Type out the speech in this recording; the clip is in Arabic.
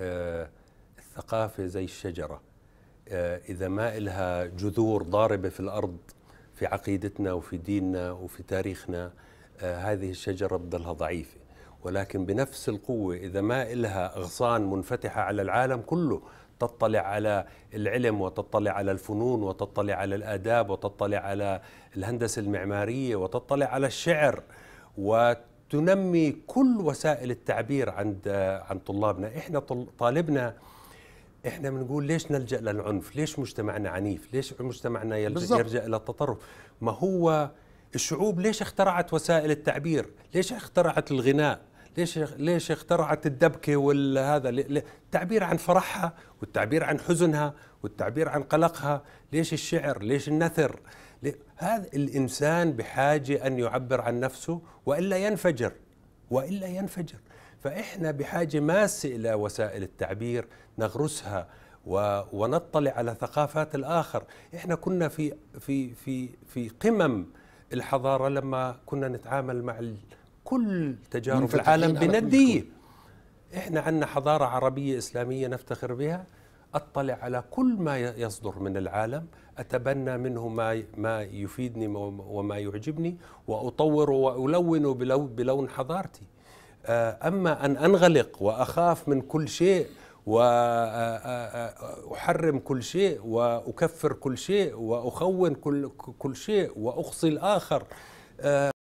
آه، الثقافة زي الشجرة آه، إذا ما إلها جذور ضاربة في الأرض في عقيدتنا وفي ديننا وفي تاريخنا آه، هذه الشجرة بدلها ضعيفة ولكن بنفس القوة إذا ما إلها أغصان منفتحة على العالم كله تطلع على العلم وتطلع على الفنون وتطلع على الآداب وتطلع على الهندسة المعمارية وتطلع على الشعر وت تنمي كل وسائل التعبير عند عن طلابنا احنا طالبنا احنا بنقول ليش نلجا للعنف ليش مجتمعنا عنيف ليش مجتمعنا يلجا, بالزبط. الى التطرف ما هو الشعوب ليش اخترعت وسائل التعبير ليش اخترعت الغناء ليش ليش اخترعت الدبكه والهذا التعبير عن فرحها والتعبير عن حزنها والتعبير عن قلقها ليش الشعر ليش النثر هذا الانسان بحاجه ان يعبر عن نفسه والا ينفجر والا ينفجر فاحنا بحاجه ماسه الى وسائل التعبير نغرسها و ونطلع على ثقافات الاخر احنا كنا في في في في قمم الحضاره لما كنا نتعامل مع كل تجارب العالم بنديه احنا عندنا حضاره عربيه اسلاميه نفتخر بها اطلع على كل ما يصدر من العالم اتبنى منه ما ما يفيدني وما يعجبني واطور والون بلون حضارتي آه، اما ان انغلق واخاف من كل شيء واحرم آه، آه، كل شيء واكفر كل شيء واخون كل كل شيء واخصي الاخر